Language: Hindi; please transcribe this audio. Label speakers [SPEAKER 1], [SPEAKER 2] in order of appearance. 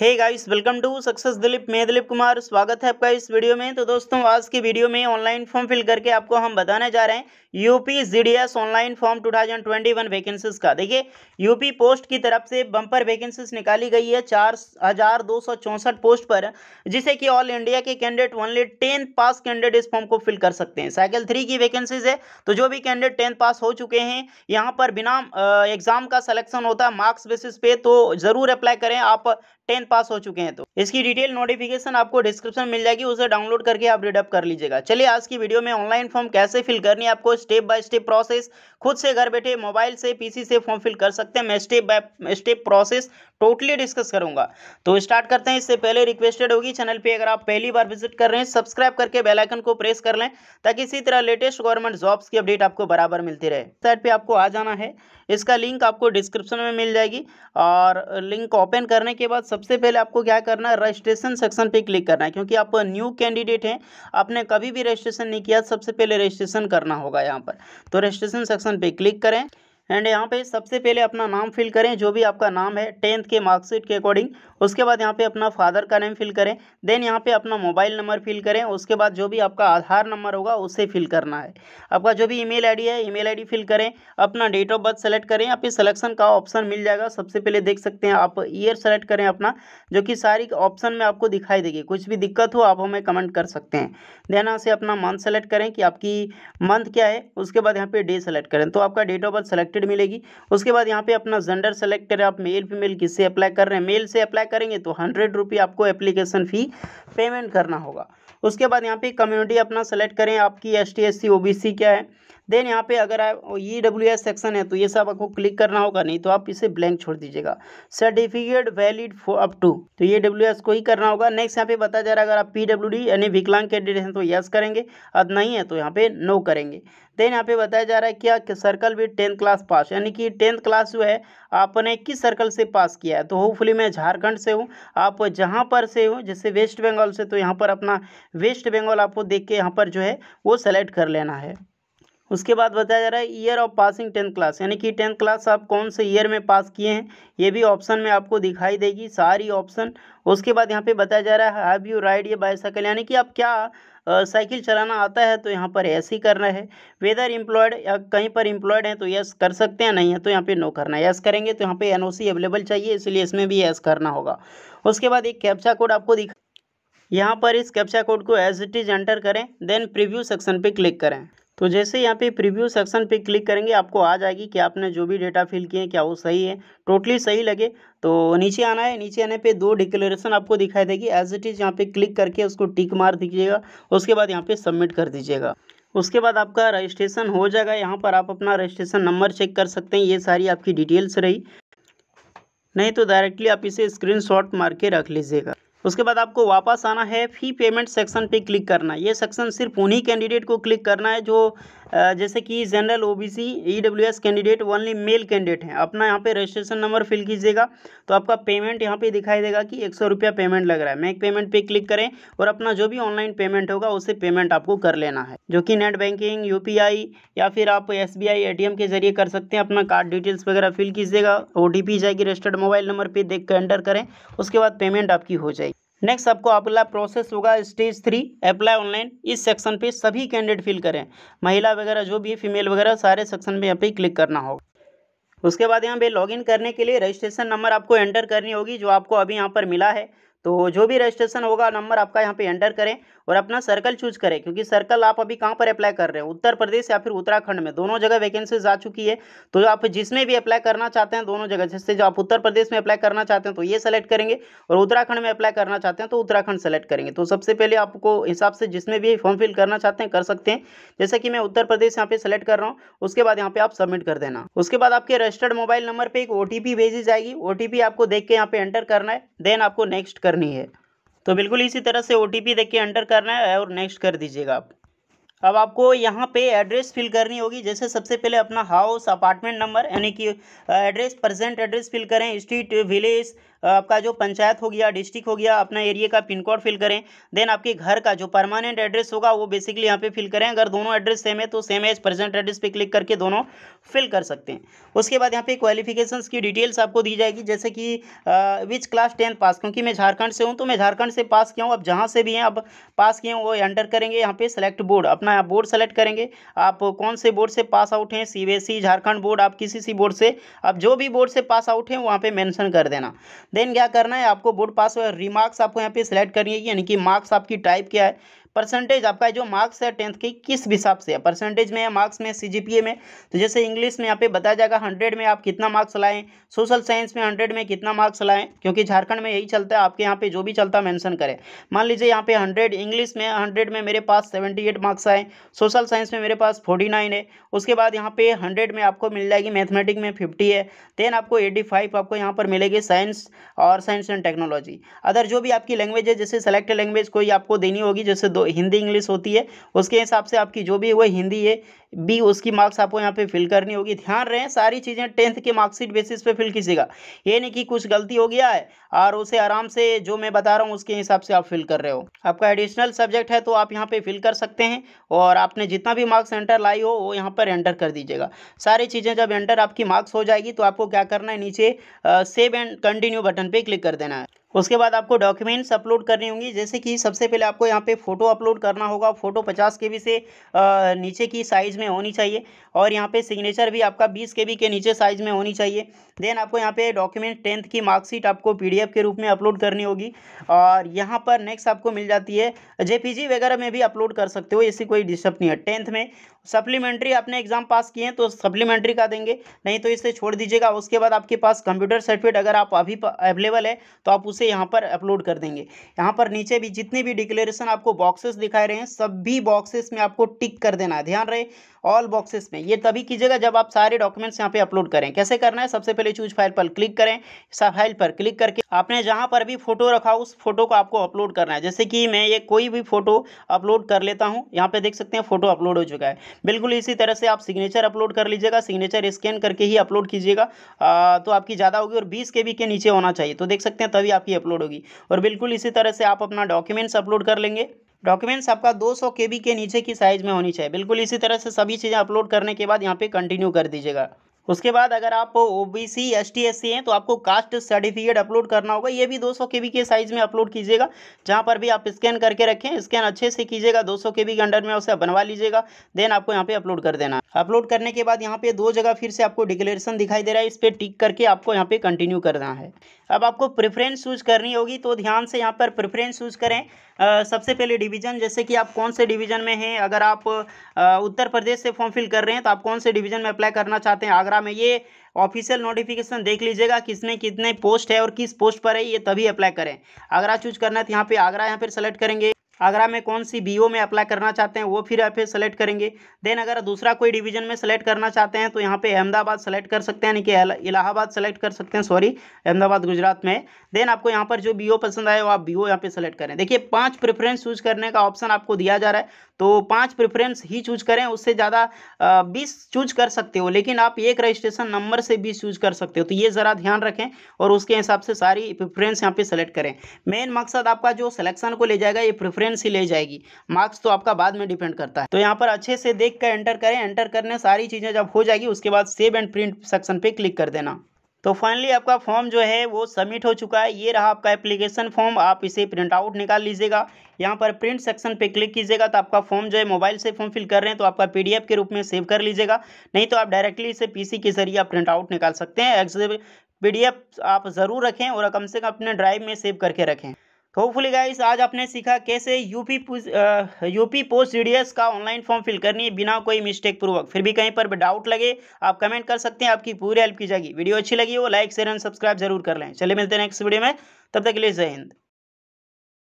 [SPEAKER 1] hey guys welcome to success Dilip मैं दिलीप कुमार स्वागत है आपका इस वीडियो में तो दोस्तों आज की वीडियो में ऑनलाइन फॉर्म फिल करके आपको हम बताने जा रहे हैं UP GDS online form 2021 thousand vacancies का देखिए यूपी पोस्ट की तरफ से बम्पर वैकेंसीज निकाली गई है चार हजार दो सौ चौंसठ पोस्ट पर जिसे कि ऑल इंडिया के candidate only tenth pass candidate इस फॉर्म को फिल कर सकते हैं साइकिल थ्री की वैकेंसीज है तो जो भी कैंडिडेट टेंथ पास हो चुके हैं यहाँ पर बिना एग्जाम का सलेक्शन होता है मार्क्स बेसिस पे तो जरूर अप्लाई करें आप टेंथ एंड पास हो चुके हैं तो इसकी डिटेल नोटिफिकेशन आपको डिस्क्रिप्शन मिल जाएगी उसे डाउनलोड करके आप रीडअप कर लीजिएगा चलिए आज की वीडियो में ऑनलाइन फॉर्म कैसे फिल करनी है आपको स्टेप बाय स्टेप प्रोसेस खुद से घर बैठे मोबाइल से पीसी से फॉर्म फिल कर सकते हैं मैं step by step process totally discuss करूंगा तो स्टार्ट करते हैं इससे पहले रिक्वेस्टेड होगी चैनल पर अगर आप पहली बार विजिट कर रहे हैं सब्सक्राइब करके बेलाइकन को प्रेस कर लें ताकि इसी तरह लेटेस्ट गवर्नमेंट जॉब्स की अपडेट आपको बराबर मिलती रहे साइड पर आपको आ जाना है इसका लिंक आपको डिस्क्रिप्शन में मिल जाएगी और लिंक ओपन करने के बाद सबसे सबसे पहले आपको क्या करना है रजिस्ट्रेशन सेक्शन पे क्लिक करना है क्योंकि आप न्यू कैंडिडेट हैं आपने कभी भी रजिस्ट्रेशन नहीं किया सबसे पहले रजिस्ट्रेशन करना होगा यहाँ पर तो रजिस्ट्रेशन सेक्शन पे क्लिक करें एंड यहाँ पे सबसे पहले अपना नाम फिल करें जो भी आपका नाम है टेंथ के मार्कशीट के अकॉर्डिंग उसके बाद यहाँ पे अपना फादर का नेम फिल करें देन यहाँ पे अपना मोबाइल नंबर फिल करें उसके बाद जो भी आपका आधार नंबर होगा उसे फिल करना है आपका जो भी ईमेल आईडी है ईमेल आईडी फिल करें अपना डेट ऑफ बर्थ सेलेक्ट करें यहाँ पे सलेक्शन का ऑप्शन मिल जाएगा सबसे पहले देख सकते हैं आप ईयर सेलेक्ट करें अपना जो कि सारी ऑप्शन में आपको दिखाई देगी कुछ भी दिक्कत हो आप हमें कमेंट कर सकते हैं देन यहाँ से अपना मंथ सेलेक्ट करें कि आपकी मंथ क्या है उसके बाद यहाँ पे डे सेलेक्ट करें तो आपका डेट ऑफ बर्थ सेलेक्टेड रीड मिलेगी उसके बाद यहाँ पे अपना जेंडर सेलेक्ट करें आप मेल फीमेल किससे अप्लाई कर रहे हैं मेल से अप्लाई करेंगे तो हंड्रेड रुपी आपको एप्लीकेशन फ़ी पेमेंट करना होगा उसके बाद यहाँ पे कम्युनिटी अपना सेलेक्ट करें आपकी एस टी क्या है देन यहाँ पे अगर आप ई डब्ल्यू एस सेक्शन है तो ये सब आपको क्लिक करना होगा नहीं तो आप इसे ब्लैंक छोड़ दीजिएगा certificate valid for up to तो ये डब्ल्यू e एस को ही करना होगा नेक्स्ट यहाँ पे बताया जा रहा है अगर आप पी डब्ल्यू डी यानी विकलांग कैंडिडेट हैं तो यस करेंगे अब नहीं है तो यहाँ पे नो करेंगे देन यहाँ पे बताया जा रहा है क्या कि सर्कल भी टेंथ क्लास पास यानी कि टेंथ क्लास जो है आपने किस सर्कल से पास किया है तो होपफुली मैं झारखंड से हूँ आप जहाँ पर से हो जैसे वेस्ट बंगाल से तो यहाँ पर अपना वेस्ट बंगाल आपको देख के यहाँ पर जो है वो सेलेक्ट कर लेना है उसके बाद बताया जा रहा है year of passing tenth class यानी कि टेंथ क्लास आप कौन से ईयर में पास किए हैं ये भी ऑप्शन में आपको दिखाई देगी सारी ऑप्शन उसके बाद यहाँ पे बताया जा रहा है हैव यू राइड ये बाईसाइकिल यानी कि आप क्या साइकिल चलाना आता है तो यहाँ पर ऐसे ही करना है वेदर इम्प्लॉयड या कहीं पर इम्प्लॉयड है तो यस कर सकते हैं नहीं है तो यहाँ पे नो करना है यस करेंगे तो यहाँ पे एनओसी अवेलेबल चाहिए इसलिए इसमें भी यस करना होगा उसके बाद एक कैप्चा कोड आपको दिखा यहाँ पर इस कैप्चा कोड को एज इट इज एंटर करें देन प्रीव्यू सेक्शन पर क्लिक करें तो जैसे यहाँ पे प्रीव्यू सेक्शन पे क्लिक करेंगे आपको आ जाएगी कि आपने जो भी डेटा फिल किए क्या वो सही है टोटली सही लगे तो नीचे आना है नीचे आने पे दो डिक्लेरेशन आपको दिखाई देगी एज इट इज़ यहाँ पे क्लिक करके उसको टिक मार दीजिएगा उसके बाद यहाँ पे सबमिट कर दीजिएगा उसके बाद आपका रजिस्ट्रेशन हो जाएगा यहाँ पर आप अपना रजिस्ट्रेशन नंबर चेक कर सकते हैं ये सारी आपकी डिटेल्स रही नहीं तो डायरेक्टली आप इसे शॉट मार के रख लीजिएगा उसके बाद आपको वापस आना है फी पेमेंट सेक्शन पे क्लिक करना है ये सेक्शन सिर्फ उन्हीं कैंडिडेट को क्लिक करना है जो जैसे कि general OBC EWS candidate only male candidate हैं अपना यहाँ पे रजिस्ट्रेशन नंबर फिल कीजिएगा तो आपका पेमेंट यहाँ पे दिखाई देगा कि एक सौ रुपया पेमेंट लग रहा है मैक पेमेंट पे क्लिक करें और अपना जो भी ऑनलाइन पेमेंट होगा उसे पेमेंट आपको कर लेना है जो कि नेट बैंकिंग यू या फिर आप एस बी के जरिए कर सकते हैं अपना कार्ड डिटेल्स वगैरह फिल कीजिएगा ओ जाएगी रजिस्टर्ड मोबाइल नंबर पर देख कर एंटर करें उसके बाद पेमेंट आपकी हो जाएगी नेक्स्ट आपको अगला प्रोसेस होगा स्टेज थ्री अप्लाई ऑनलाइन इस सेक्शन पे सभी कैंडिडेट फिल करें महिला वगैरह जो भी फीमेल वगैरह सारे सेक्शन पे यहाँ पे क्लिक करना होगा उसके बाद यहाँ पे लॉगिन करने के लिए रजिस्ट्रेशन नंबर आपको एंटर करनी होगी जो आपको अभी यहाँ पर मिला है तो जो भी रजिस्ट्रेशन होगा नंबर आपका यहाँ पे एंटर करें और अपना सर्कल चूज करें क्योंकि सर्कल आप अभी कहाँ पर अप्लाई कर रहे हैं उत्तर प्रदेश या फिर उत्तराखंड में दोनों जगह वैकेंसीज आ चुकी है तो आप जिसमें भी अप्लाई करना चाहते हैं दोनों जगह जैसे जो आप उत्तर प्रदेश में अप्लाई करना चाहते हैं तो ये सेलेक्ट करेंगे और उत्तराखंड में अप्लाई करना चाहते हैं तो उत्तराखंड सेलेक्ट करेंगे तो सबसे पहले आपको हिसाब से जिसमें भी फॉर्म फिल करना चाहते हैं कर सकते हैं जैसे कि मैं उत्तर प्रदेश यहाँ पे सेलेक्ट कर रहा हूँ उसके बाद यहाँ पे आप सबमिट कर देना उसके बाद आपके रजिस्टर्ड मोबाइल नंबर पर एक ओ भेजी जाएगी ओ आपको देख के यहाँ पे एंटर करना है देन आपको नेक्स्ट कर करनी है तो बिल्कुल इसी तरह से ओ के एंटर करना है और नेक्स्ट कर दीजिएगा आप अब आपको यहाँ पे एड्रेस फिल करनी होगी जैसे सबसे पहले अपना हाउस अपार्टमेंट नंबर यानी कि एड्रेस प्रेजेंट एड्रेस फिल करें स्ट्रीट विलेज आपका जो पंचायत हो गया डिस्ट्रिक्ट हो गया अपना एरिया का पिन कोड फिल करें देन आपके घर का जो परमानेंट एड्रेस होगा वो बेसिकली यहाँ पे फिल करें अगर दोनों एड्रेस सेम है तो सेम एज प्रेजेंट एड्रेस पे क्लिक करके दोनों फिल कर सकते हैं उसके बाद यहाँ पे क्वालिफिकेशंस की डिटेल्स आपको दी जाएगी जैसे कि विच क्लास टेंथ पास क्योंकि मैं झारखंड से हूँ तो मैं झारखंड से पास किया हूँ अब जहाँ से भी हैं अब पास किए हूँ वो एंटर करेंगे यहाँ पे सेलेक्ट बोर्ड अपना बोर्ड सेलेक्ट करेंगे आप कौन से बोर्ड से पास आउट हैं सी e, झारखंड बोर्ड आप किसी सी बोर्ड से आप जो भी बोर्ड से पास आउट हैं वहाँ पर मैंशन कर देना देन क्या करना है आपको बोर्ड पास हुआ रिमार्क्स आपको यहाँ पे सिलेक्ट करनी है यानी कि मार्क्स आपकी टाइप क्या है परसेंटेज आपका जो मार्क्स है टेंथ की किस हिसाब से है परसेंटेज में है मार्क्स में सी में तो जैसे इंग्लिश में यहाँ पे बताया जाएगा हंड्रेड में आप कितना मार्क्स लाएँ सोशल साइंस में हंड्रेड में कितना मार्क्स लाएँ क्योंकि झारखंड में यही चलता है आपके यहाँ पे जो भी चलता है मैंशन करें मान लीजिए यहाँ पे हंड्रेड इंग्लिश में हंड्रेड में मेरे पास सेवेंटी एट मार्क्स आए सोशल साइंस में मेरे पास फोर्टी नाइन है उसके बाद यहाँ पे हंड्रेड में आपको मिल जाएगी मैथमेटिक में फिफ्टी है देन आपको एटी फाइव आपको यहाँ पर मिलेगी साइंस और साइंस एंड टेक्नोलॉजी अदर जो भी आपकी लैंग्वेज है जैसे सेलेक्ट लैंग्वेज कोई आपको देनी होगी जैसे दो हिंदी इंग्लिश होती है उसके हिसाब से आपकी जो भी वो हिंदी है बी उसकी मार्क्स आपको यहाँ पे फिल करनी होगी ध्यान रहे सारी चीज़ें टेंथ के मार्क्सिट बेसिस पे फिल कीजिएगा ये नहीं कि कुछ गलती हो गया है और उसे आराम से जो मैं बता रहा हूँ उसके हिसाब से आप फिल कर रहे हो आपका एडिशनल सब्जेक्ट है तो आप यहाँ पे फिल कर सकते हैं और आपने जितना भी मार्क्स एंटर लाई हो वो यहाँ पर एंटर कर दीजिएगा सारी चीज़ें जब एंटर आपकी मार्क्स हो जाएगी तो आपको क्या करना है नीचे सेव एंड कंटिन्यू बटन पर क्लिक कर देना है उसके बाद आपको डॉक्यूमेंट्स अपलोड करनी होंगी जैसे कि सबसे पहले आपको यहाँ पे फ़ोटो अपलोड करना होगा फ़ोटो 50 के बी से नीचे की साइज़ में होनी चाहिए और यहाँ पे सिग्नेचर भी आपका 20 के बी के नीचे साइज़ में होनी चाहिए देन आपको यहाँ पे डॉक्यूमेंट टेंथ की मार्कशीट आपको पी के रूप में अपलोड करनी होगी और यहाँ पर नेक्स्ट आपको मिल जाती है जे वगैरह में भी अपलोड कर सकते हो ऐसी कोई डिस्टर्ब नहीं है टेंथ में सप्लीमेंट्री आपने एग्जाम पास किए हैं तो सप्लीमेंट्री का देंगे नहीं तो इसे छोड़ दीजिएगा उसके बाद आपके पास कंप्यूटर सर्टिफिकेट अगर आप अभी अवेलेबल है तो आप उसे यहाँ पर अपलोड कर देंगे यहाँ पर नीचे भी जितने भी डिक्लेरेशन आपको बॉक्सेस दिखाए रहे हैं सभी बॉक्सेस में आपको टिक कर देना है ध्यान रहे ऑल बॉक्सेस में ये तभी कीजिएगा जब आप सारे डॉक्यूमेंट्स यहाँ पे अपलोड करें कैसे करना है सबसे पहले चूज फाइल पर क्लिक करें फाइल पर क्लिक करके आपने जहाँ पर भी फोटो रखा उस फोटो को आपको अपलोड करना है जैसे कि मैं ये कोई भी फोटो अपलोड कर लेता हूँ यहाँ पे देख सकते हैं फोटो अपलोड हो चुका है बिल्कुल इसी तरह से आप सिग्नेचर अपलोड कर लीजिएगा सिग्नेचर स्कैन करके ही अपलोड कीजिएगा तो आपकी ज़्यादा होगी और बीस के के नीचे होना चाहिए तो देख सकते हैं तभी आपकी अपलोड होगी और बिल्कुल इसी तरह से आप अपना डॉक्यूमेंट्स अपलोड कर लेंगे डॉक्यूमेंट्स आपका 200 सौ के के नीचे की साइज़ में होनी चाहिए बिल्कुल इसी तरह से सभी चीज़ें अपलोड करने के बाद यहाँ पे कंटिन्यू कर दीजिएगा उसके बाद अगर आप O B C S T S C हैं तो आपको कास्ट सर्टिफिकेट अपलोड करना होगा ये भी 200 सौ के के साइज़ में अपलोड कीजिएगा जहाँ पर भी आप स्कैन करके रखें स्कैन अच्छे से कीजिएगा 200 सौ के अंडर में उसे बनवा लीजिएगा देन आपको यहाँ पे अपलोड कर देना अपलोड करने के बाद यहाँ पे दो जगह फिर से आपको डिक्लेरेशन दिखाई दे रहा है इस पर टिक करके आपको यहाँ पे कंटिन्यू करना है अब आपको प्रेफरेंस चूज करनी होगी तो ध्यान से यहाँ पर प्रेफरेंस चूज करें आ, सबसे पहले डिवीज़न जैसे कि आप कौन से डिवीज़न में हैं अगर आप आ, उत्तर प्रदेश से फॉर्म फिल कर रहे हैं तो आप कौन से डिवीज़न में अप्लाई करना चाहते हैं आगरा में ये ऑफिशियल नोटिफिकेशन देख लीजिएगा किसमें कितने पोस्ट है और किस पोस्ट पर है ये तभी अप्लाई करें आगरा चूज करना है तो यहाँ पर आगरा यहाँ पर सेलेक्ट करेंगे आगरा में कौन सी बी में अप्लाई करना चाहते हैं वो फिर आप सेलेक्ट करेंगे देन अगर दूसरा कोई डिवीजन में सेलेक्ट करना चाहते हैं तो यहाँ पे अहमदाबाद सेलेक्ट कर सकते हैं यानी कि इलाहाबाद सेलेक्ट कर सकते हैं सॉरी अहमदाबाद गुजरात में देन आपको यहाँ पर जो बी पसंद आए वो आप बी ओ यहाँ पे सेलेक्ट करें देखिए पाँच प्रेफरेंस चूज करने का ऑप्शन आपको दिया जा रहा है तो पाँच प्रेफरेंस ही चूज करें उससे ज़्यादा बीस चूज कर सकते हो लेकिन आप एक रजिस्ट्रेशन नंबर से बीस चूज कर सकते हो तो ये ज़रा ध्यान रखें और उसके हिसाब से सारी प्रेफरेंस यहाँ पे सेलेक्ट करें मेन मकसद आपका जो सिलेक्शन को ले जाएगा ये प्रेफरेंस ही ले जाएगी मार्क्स तो आपका बाद में डिपेंड करता है तो यहाँ पर अच्छे से देख कर एंटर करें एंटर करने सारी चीज़ें जब हो जाएगी उसके बाद सेव एंड प्रिंट सेक्शन पर क्लिक कर देना तो फाइनली आपका फॉर्म जो है वो सबमिट हो चुका है ये रहा आपका एप्लीकेशन फॉर्म आप इसे प्रिंट आउट निकाल लीजिएगा यहाँ पर प्रिंट सेक्शन पे क्लिक कीजिएगा तो आपका फॉर्म जो है मोबाइल से फॉर्म फिल कर रहे हैं तो आपका पीडीएफ के रूप में सेव कर लीजिएगा नहीं तो आप डायरेक्टली इसे पीसी के जरिए आप प्रिंट आउट निकाल सकते हैं पीडीएफ आप ज़रूर रखें और कम से कम अपने ड्राइव में सेव करके रखें होपफुली तो गाइस आज आपने सीखा कैसे यूपी यूपी पोस्ट सी का ऑनलाइन फॉर्म फिल करनी है बिना कोई मिस्टेक पूर्वक फिर भी कहीं पर डाउट लगे आप कमेंट कर सकते हैं आपकी पूरी हेल्प की जाएगी वीडियो अच्छी लगी हो लाइक शेयर एंड सब्सक्राइब जरूर कर लें चलिए मिलते हैं नेक्स्ट वीडियो में तब तक के लिए जय हिंद